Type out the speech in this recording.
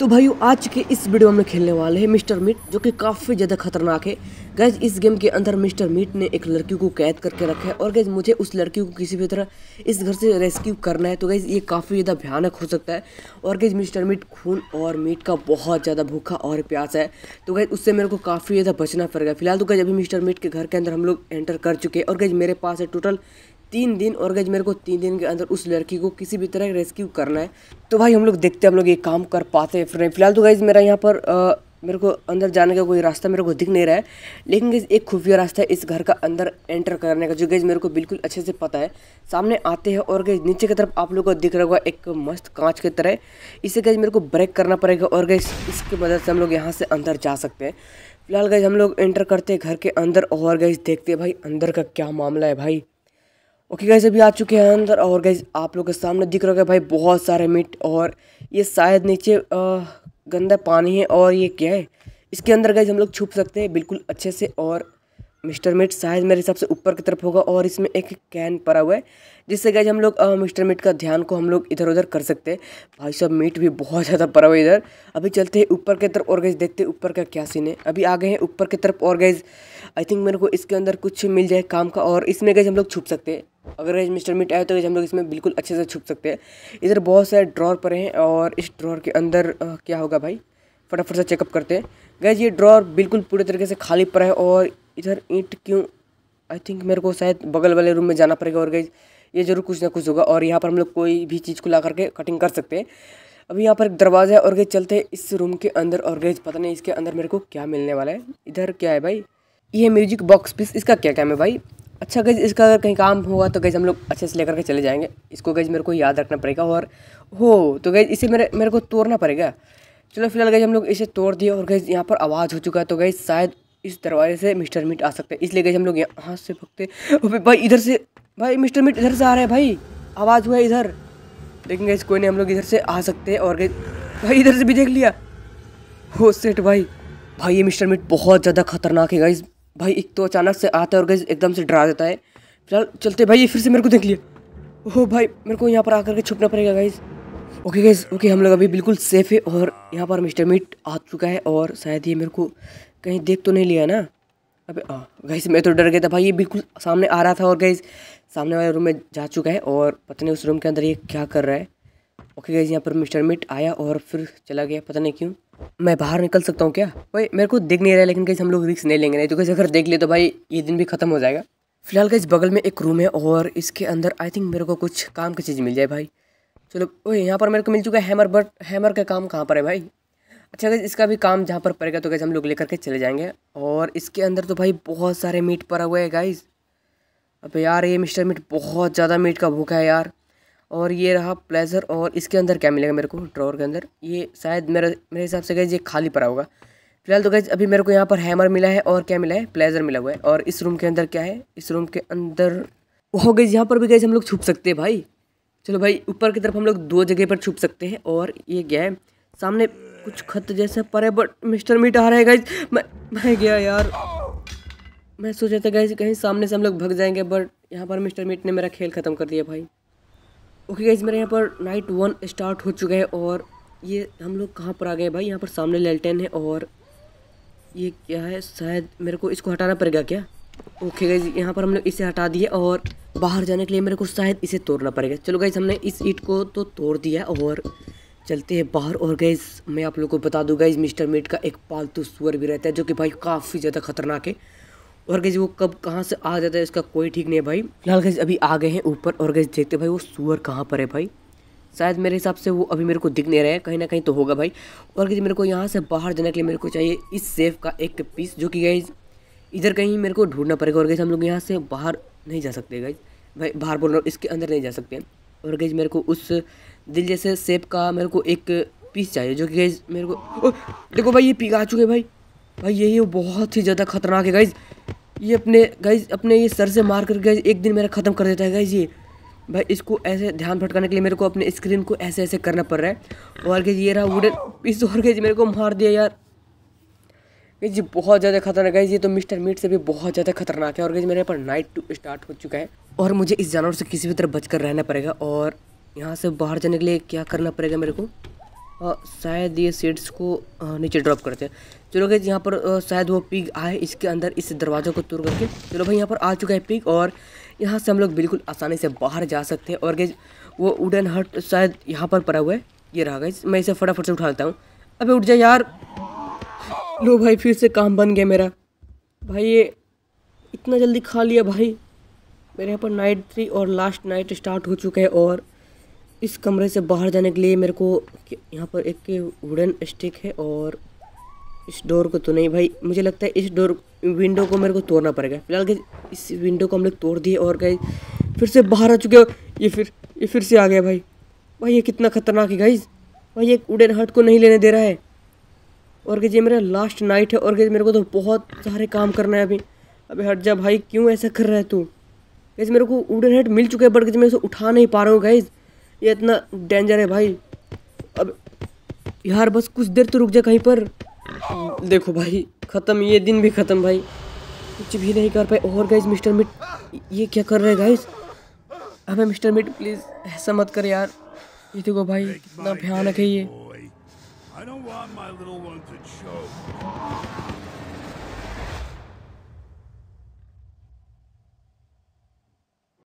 तो भाई आज के इस वीडियो में खेलने वाले हैं मिस्टर मीट जो कि काफ़ी ज़्यादा खतरनाक है गैज इस गेम के अंदर मिस्टर मीट ने एक लड़की को कैद करके रखा है और गैज मुझे उस लड़की को किसी भी तरह इस घर से रेस्क्यू करना है तो गैज ये काफ़ी ज़्यादा भयानक हो सकता है और गैज मिस्टर मीट खून और मीट का बहुत ज़्यादा भूखा और प्यास है तो गैज उससे मेरे को काफ़ी ज़्यादा बचना पड़ेगा फिलहाल तो गैज अभी मिस्टर मीट के घर के अंदर हम लोग एंटर कर चुके हैं और गैज मेरे पास है टोटल तीन दिन और गज मेरे को तीन दिन के अंदर उस लड़की को किसी भी तरह रेस्क्यू करना है तो भाई हम लोग देखते हैं हम लोग ये काम कर पाते हैं फिर फिलहाल तो गाइज मेरा यहाँ पर आ, मेरे को अंदर जाने का कोई रास्ता मेरे को दिख नहीं रहा है लेकिन गैस एक खुफिया रास्ता है इस घर का अंदर एंटर करने का जो गैस मेरे को बिल्कुल अच्छे से पता है सामने आते हैं और गैस नीचे की तरफ आप लोगों को दिख रहा होगा एक मस्त कांच की तरह इसे गैस मेरे को ब्रेक करना पड़ेगा और गैस इसकी मदद से हम लोग यहाँ से अंदर जा सकते हैं फिलहाल गैस हम लोग एंटर करते हैं घर के अंदर और गैस देखते हैं भाई अंदर का क्या मामला है भाई ओके गाइज अभी आ चुके हैं अंदर और गाइज आप लोग के सामने दिख रहा है भाई बहुत सारे मीट और ये शायद नीचे आ, गंदा पानी है और ये क्या है इसके अंदर गाइज हम लोग छुप सकते हैं बिल्कुल अच्छे से और मिस्टर मिट शायद मेरे हिसाब से ऊपर की तरफ होगा और इसमें एक कैन पड़ा हुआ है जिससे गए हम लोग मिस्टर मिट का ध्यान को हम लोग इधर उधर कर सकते हैं भाई साहब मीट भी बहुत ज़्यादा पड़ा हुआ है इधर अभी चलते हैं ऊपर की तरफ और गाइज देखते हैं ऊपर का क्या सीन है अभी आ गए हैं ऊपर की तरफ और गाइज आई थिंक मेरे को इसके अंदर कुछ मिल जाए काम का और इसमें गए हम लोग छुप सकते हैं अगर गैज मिस्टर मिट आए तो गैज हम लोग इसमें बिल्कुल अच्छे से छुप सकते हैं इधर बहुत सारे ड्रॉर पर हैं और इस ड्रॉर के अंदर आ, क्या होगा भाई फटाफट से चेकअप करते हैं गैज ये ड्रॉर बिल्कुल पूरे तरीके से खाली पड़ा है और इधर ईंट क्यों आई थिंक मेरे को शायद बगल वाले रूम में जाना पड़ेगा और गैज ये जरूर कुछ ना कुछ होगा और यहाँ पर हम लोग कोई भी चीज़ को ला करके कटिंग कर सकते हैं अभी यहाँ पर एक दरवाज़ा है और गए चलते हैं इस रूम के अंदर और गए पता नहीं इसके अंदर मेरे को क्या मिलने वाला है इधर क्या है भाई ये म्यूजिक बॉक्स पीस इसका क्या काम है भाई अच्छा गज इसका अगर कहीं काम होगा तो गज हम लोग अच्छे से लेकर के चले जाएंगे इसको गज मेरे को याद रखना पड़ेगा और हो तो गज इसे मेरे मेरे को तोड़ना पड़ेगा चलो फिलहाल गज हम लोग इसे तोड़ दिए और गज यहाँ पर आवाज़ हो चुका है तो गई शायद इस दरवाजे से मिस्टर मीट आ सकते हैं इसलिए गज हम लोग यहाँ से भगते भाई इधर से भाई मिस्टर मीट इधर से आ रहा है भाई आवाज़ हुआ है इधर लेकिन गज कोई नहीं हम लोग इधर से आ सकते हैं और गज भाई इधर से भी देख लिया हो सेठ भाई भाई ये मिस्टर मीट बहुत ज़्यादा खतरनाक है गाइज भाई एक तो अचानक से आता है और गई एकदम से डरा देता है फिलहाल चलते भाई ये फिर से मेरे को देख लिया ओह भाई मेरे को यहाँ पर आकर के छुपना पड़ेगा गाइज ओके गाइज ओके हम लोग अभी बिल्कुल सेफ है और यहाँ पर मिस्टर मीट आ चुका है और शायद ये मेरे को कहीं देख तो नहीं लिया ना अबे गाइज हाँ, मैं तो डर गया था भाई ये बिल्कुल सामने आ रहा था और गाइज सामने वाले रूम में जा चुका है और पता नहीं उस रूम के अंदर ये क्या कर रहा है ओके गाइज यहाँ पर मिस्टर मीट आया और फिर चला गया पता नहीं क्यों मैं बाहर निकल सकता हूँ क्या भाई मेरे को दिख नहीं रहा है लेकिन कैसे हम लोग रिक्स नहीं लेंगे नहीं तो कैसे अगर देख ले तो भाई ये दिन भी खत्म हो जाएगा फिलहाल इस बगल में एक रूम है और इसके अंदर आई थिंक मेरे को कुछ काम की चीज़ मिल जाए भाई चलो ओए यहाँ पर मेरे को मिल चुका है हैमर बट हैमर का काम कहाँ पर है भाई अच्छा कैसे इसका भी काम जहाँ पर पड़ेगा तो कैसे हम लोग लेकर के चले जाएंगे और इसके अंदर तो भाई बहुत सारे मीट पड़ा हुआ है गाइज अब यार ये मिस्टर मीट बहुत ज़्यादा मीट का भूखा है यार और ये रहा प्लेजर और इसके अंदर क्या मिलेगा मेरे को ड्रॉर के अंदर ये शायद मेरा मेरे हिसाब से गैज ये खाली पड़ा होगा फिलहाल तो गैज अभी मेरे को यहाँ पर हैमर मिला है और क्या मिला है प्लेजर मिला हुआ है और इस रूम के अंदर क्या है इस रूम के अंदर हो गई यहाँ पर भी गैज हम लोग छुप सकते हैं भाई चलो भाई ऊपर की तरफ हम लोग दो जगह पर छुप सकते हैं और ये गया है सामने कुछ खत जैसा पर है बट मिस्टर मीट आ रहा है मैं मैं गया यार मैं सोचा था गाइज कहीं सामने से हम लोग भग जाएंगे बट यहाँ पर मिस्टर मीट ने मेरा खेल ख़त्म कर दिया भाई ओके गाइज मेरे यहाँ पर नाइट वन स्टार्ट हो चुका है और ये हम लोग कहाँ पर आ गए भाई यहाँ पर सामने लेलटेन है और ये क्या है शायद मेरे को इसको हटाना पड़ेगा क्या ओके गाइज यहाँ पर हम लोग इसे हटा दिए और बाहर जाने के लिए मेरे को शायद इसे तोड़ना पड़ेगा चलो गाइज हमने इस ईट को तो तोड़ दिया और चलते हैं बाहर और गाइज मैं आप लोग को बता दूँ गाइज मिस्टर मीट का एक पालतू सुअर भी रहता है जो कि भाई काफ़ी ज़्यादा खतरनाक है और गैस वो कब कहाँ से आ जाता है इसका कोई ठीक नहीं है भाई फिलहाल गैस अभी आ गए हैं ऊपर और गैस देखते भाई वो सुअर कहाँ पर है भाई शायद मेरे हिसाब से वो अभी मेरे को दिख नहीं रहा है कहीं ना कहीं तो होगा भाई और गैस मेरे को यहाँ से बाहर जाने के लिए मेरे को चाहिए इस सेफ का एक पीस जो कि गैस इधर कहीं मेरे को ढूंढना पड़ेगा और गैस हम लोग यहाँ से बाहर नहीं जा सकते गैस भाई बाहर बोल रहा हूँ इसके अंदर नहीं जा सकते और गैस मेरे को उस दिल जैसे सेब का मेरे को एक पीस चाहिए जो कि गैस मेरे को देखो भाई ये पिघा आ चुके भाई भाई यही बहुत ही ज़्यादा खतरनाक है गाइज ये अपने गाइज अपने ये सर से मार कर गाइज एक दिन मेरा ख़त्म कर देता है गाइज ये भाई इसको ऐसे ध्यान भटकाने के लिए मेरे को अपने स्क्रीन को ऐसे ऐसे करना पड़ रहा है और गाइज ये रहा वुडन इस और गाइज मेरे को मार दिया यार गई जी बहुत ज़्यादा खतरनाक है ये तो मिस्टर मीट से भी बहुत ज़्यादा खतरनाक है और गई मेरे पर नाइट टू स्टार्ट हो चुका है और मुझे इस जानवर से किसी भी तरह बच रहना पड़ेगा और यहाँ से बाहर जाने के लिए क्या करना पड़ेगा मेरे को और शायद ये सीड्स को नीचे ड्रॉप करते हैं चलो गए यहाँ पर शायद वो पिग आए इसके अंदर इस दरवाज़े को तोड़ करके चलो भाई यहाँ पर आ चुका है पिग और यहाँ से हम लोग बिल्कुल आसानी से बाहर जा सकते हैं और गए वो वुडन हट शायद यहाँ पर पड़ा हुआ है ये रहा गई मैं इसे फटाफट से उठा लेता हूँ अभी उठ जाए यार लो भाई फिर से काम बन गया मेरा भाई ये इतना जल्दी खा लिया भाई मेरे यहाँ पर नाइट थ्री और लास्ट नाइट स्टार्ट हो चुका है और इस कमरे से बाहर जाने के लिए मेरे को यहाँ पर एक वुडन स्टिक है और इस डोर को तो नहीं भाई मुझे लगता है इस डोर विंडो को मेरे को तोड़ना पड़ेगा फिलहाल गई इस विंडो को हम लोग तोड़ दिए और गए फिर से बाहर आ चुके हो ये फिर ये फिर से आ गया भाई भाई ये कितना खतरनाक है गाइज भाई ये उडन हट को नहीं लेने दे रहा है और ये मेरा लास्ट नाइट है और गई मेरे को तो बहुत सारे काम करना है अभी अभी हट जा भाई क्यों ऐसा कर रहा है तू कैसे मेरे को वुडन हट मिल चुका है बट मैं उसे उठा नहीं पा रहा हूँ गाइज ये इतना डेंजर है भाई अब यार बस कुछ देर तो रुक जा कहीं पर देखो भाई ख़त्म ये दिन भी ख़त्म भाई कुछ भी नहीं कर पाए और गाइज मिस्टर मिट ये क्या कर रहे गाइज हमें मिस्टर मिट प्लीज़ ऐसा मत कर यार ये देखो भाई इतना भयानक है ये